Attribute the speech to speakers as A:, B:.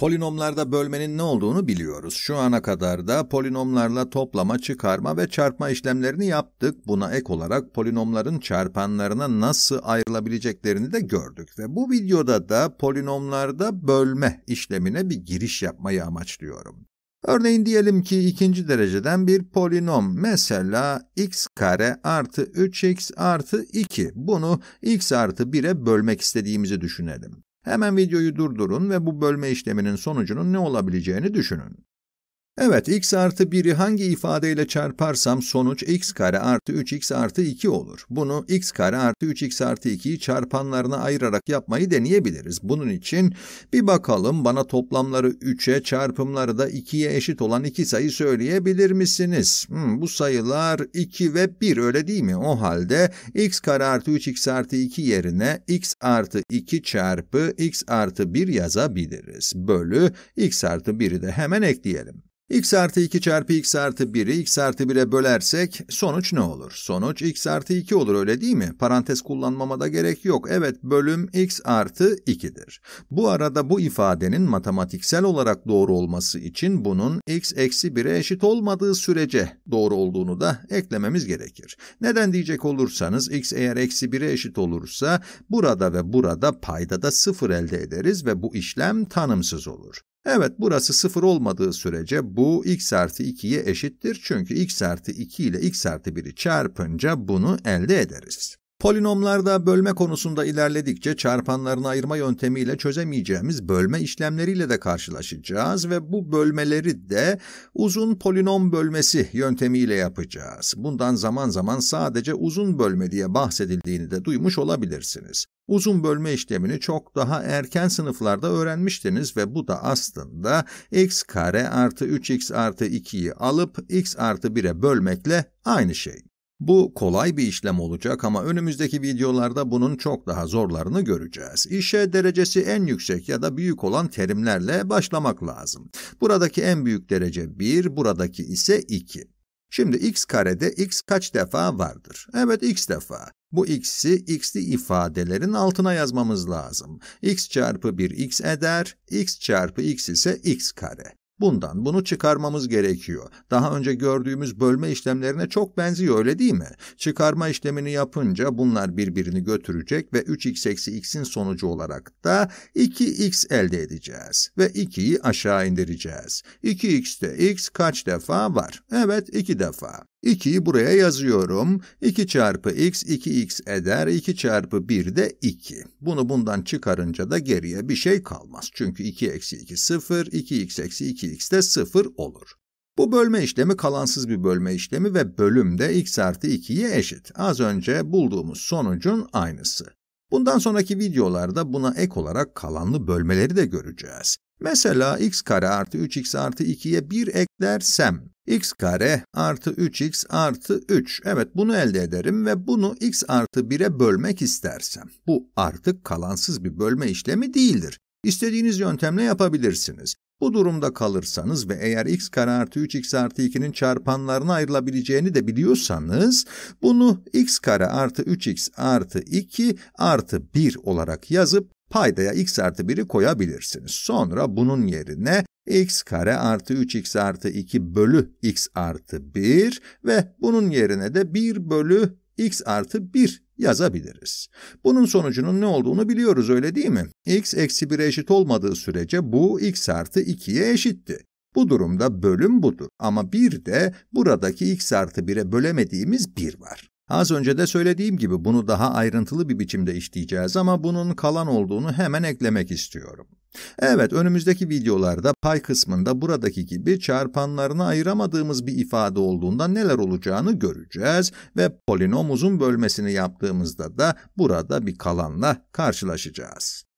A: Polinomlarda bölmenin ne olduğunu biliyoruz. Şu ana kadar da polinomlarla toplama, çıkarma ve çarpma işlemlerini yaptık. Buna ek olarak polinomların çarpanlarına nasıl ayrılabileceklerini de gördük. Ve bu videoda da polinomlarda bölme işlemine bir giriş yapmayı amaçlıyorum. Örneğin diyelim ki ikinci dereceden bir polinom. Mesela x kare artı 3x artı 2. Bunu x artı 1'e bölmek istediğimizi düşünelim. Hemen videoyu durdurun ve bu bölme işleminin sonucunun ne olabileceğini düşünün. Evet x artı 1'i hangi ifadeyle çarparsam sonuç x kare artı 3x artı 2 olur. Bunu x kare artı 3x artı 2'yi çarpanlarına ayırarak yapmayı deneyebiliriz. Bunun için bir bakalım bana toplamları 3'e çarpımları da 2'ye eşit olan iki sayı söyleyebilir misiniz? Hmm, bu sayılar 2 ve 1 öyle değil mi? O halde x kare artı 3x artı 2 yerine x artı 2 çarpı x artı 1 yazabiliriz. Bölü x artı 1'i de hemen ekleyelim x artı 2 çarpı x artı 1'i x artı 1'e bölersek sonuç ne olur? Sonuç x artı 2 olur öyle değil mi? Parantez kullanmama da gerek yok. Evet bölüm x artı 2'dir. Bu arada bu ifadenin matematiksel olarak doğru olması için bunun x eksi 1'e eşit olmadığı sürece doğru olduğunu da eklememiz gerekir. Neden diyecek olursanız x eğer eksi 1'e eşit olursa burada ve burada paydada 0 elde ederiz ve bu işlem tanımsız olur. Evet burası 0 olmadığı sürece bu x artı 2'ye eşittir. Çünkü x artı 2 ile x artı 1'i çarpınca bunu elde ederiz. Polinomlarda bölme konusunda ilerledikçe çarpanlarını ayırma yöntemiyle çözemeyeceğimiz bölme işlemleriyle de karşılaşacağız ve bu bölmeleri de uzun polinom bölmesi yöntemiyle yapacağız. Bundan zaman zaman sadece uzun bölme diye bahsedildiğini de duymuş olabilirsiniz. Uzun bölme işlemini çok daha erken sınıflarda öğrenmiştiniz ve bu da aslında x kare artı 3x artı 2'yi alıp x artı 1'e bölmekle aynı şey. Bu kolay bir işlem olacak ama önümüzdeki videolarda bunun çok daha zorlarını göreceğiz. İşe derecesi en yüksek ya da büyük olan terimlerle başlamak lazım. Buradaki en büyük derece 1, buradaki ise 2. Şimdi x karede x kaç defa vardır? Evet x defa. Bu x'i x'li ifadelerin altına yazmamız lazım. x çarpı 1 x eder, x çarpı x ise x kare. Bundan bunu çıkarmamız gerekiyor. Daha önce gördüğümüz bölme işlemlerine çok benziyor öyle değil mi? Çıkarma işlemini yapınca bunlar birbirini götürecek ve 3x eksi x'in sonucu olarak da 2x elde edeceğiz. Ve 2'yi aşağı indireceğiz. 2x'te x kaç defa var? Evet 2 defa. 2'yi buraya yazıyorum. 2 çarpı x 2x eder. 2 çarpı 1 de 2. Bunu bundan çıkarınca da geriye bir şey kalmaz. Çünkü 2 eksi 2 0, 2x eksi 2 x de 0 olur. Bu bölme işlemi kalansız bir bölme işlemi ve bölüm de x artı 2'ye eşit. Az önce bulduğumuz sonucun aynısı. Bundan sonraki videolarda buna ek olarak kalanlı bölmeleri de göreceğiz. Mesela x kare artı 3x artı 2'ye 1 eklersem, x kare artı 3x artı 3, evet bunu elde ederim ve bunu x artı 1'e bölmek istersem. Bu artık kalansız bir bölme işlemi değildir. İstediğiniz yöntemle yapabilirsiniz. Bu durumda kalırsanız ve eğer x kare artı 3 x artı 2'nin çarpanlarına ayrılabileceğini de biliyorsanız bunu x kare artı 3x artı 2 artı 1 olarak yazıp paydaya x artı 1'i koyabilirsiniz. Sonra bunun yerine x kare artı 3x artı 2 bölü x artı 1 ve bunun yerine de 1 bölü x artı 1 yazabiliriz. Bunun sonucunun ne olduğunu biliyoruz öyle değil mi? x eksi 1'e eşit olmadığı sürece bu x artı 2'ye eşitti. Bu durumda bölüm budur ama bir de buradaki x artı 1'e bölemediğimiz 1 var. Az önce de söylediğim gibi bunu daha ayrıntılı bir biçimde işleyeceğiz ama bunun kalan olduğunu hemen eklemek istiyorum. Evet, önümüzdeki videolarda pay kısmında buradaki gibi çarpanlarını ayıramadığımız bir ifade olduğunda neler olacağını göreceğiz ve polinom uzun bölmesini yaptığımızda da burada bir kalanla karşılaşacağız.